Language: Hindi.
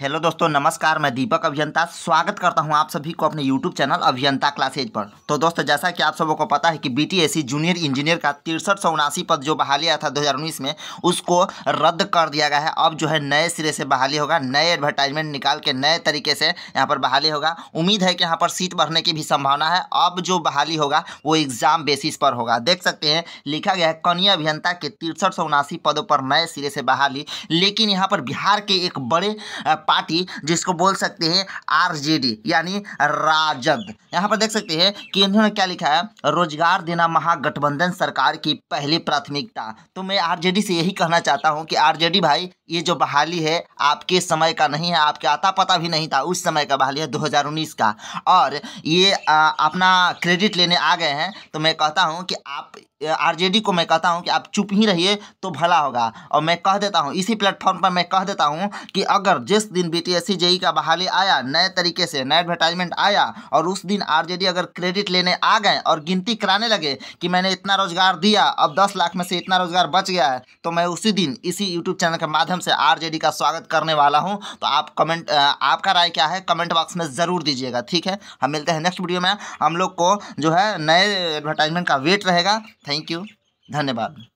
हेलो दोस्तों नमस्कार मैं दीपक अभियंता स्वागत करता हूं आप सभी को अपने यूट्यूब चैनल अभियंता क्लासेज पर तो दोस्तों जैसा कि आप सबों को पता है कि बीटीएससी जूनियर इंजीनियर का तिरसठ सौ उनासी पद जो बहाली आया था 2019 में उसको रद्द कर दिया गया है अब जो है नए सिरे से बहाली होगा नए एडवर्टाइजमेंट निकाल के नए तरीके से यहाँ पर बहाली होगा उम्मीद है कि यहाँ पर सीट बढ़ने की भी संभावना है अब जो बहाली होगा वो एग्जाम बेसिस पर होगा देख सकते हैं लिखा गया है कनीय अभियंता के तिरसठ पदों पर नए सिरे से बहाली लेकिन यहाँ पर बिहार के एक बड़े पार्टी जिसको बोल सकते हैं आरजेडी यानी राजद यहाँ पर देख सकते हैं कि इन्होंने क्या लिखा है रोजगार देना महागठबंधन सरकार की पहली प्राथमिकता तो मैं आरजेडी से यही कहना चाहता हूँ कि आरजेडी भाई ये जो बहाली है आपके समय का नहीं है आपके आता पता भी नहीं था उस समय का बहाली है दो का और ये आ, अपना क्रेडिट लेने आ गए हैं तो मैं कहता हूँ कि आप आरजेडी को मैं कहता हूँ कि आप चुप ही रहिए तो भला होगा और मैं कह देता हूँ इसी प्लेटफॉर्म पर मैं कह देता हूँ कि अगर जिस दिन दिन बीटीएससी जेई का बहाली आया नए तरीके से नया एडवर्टाइजमेंट आया और उस दिन आरजेडी अगर क्रेडिट लेने आ गए और गिनती कराने लगे कि मैंने इतना रोजगार दिया अब दस लाख में से इतना रोजगार बच गया है तो मैं उसी दिन इसी यूट्यूब चैनल के माध्यम से आरजेडी का स्वागत करने वाला हूँ तो आप कमेंट आपका राय क्या है कमेंट बॉक्स में ज़रूर दीजिएगा ठीक है हम मिलते हैं नेक्स्ट वीडियो में हम लोग को जो है नए एडवर्टाइजमेंट का वेट रहेगा थैंक यू धन्यवाद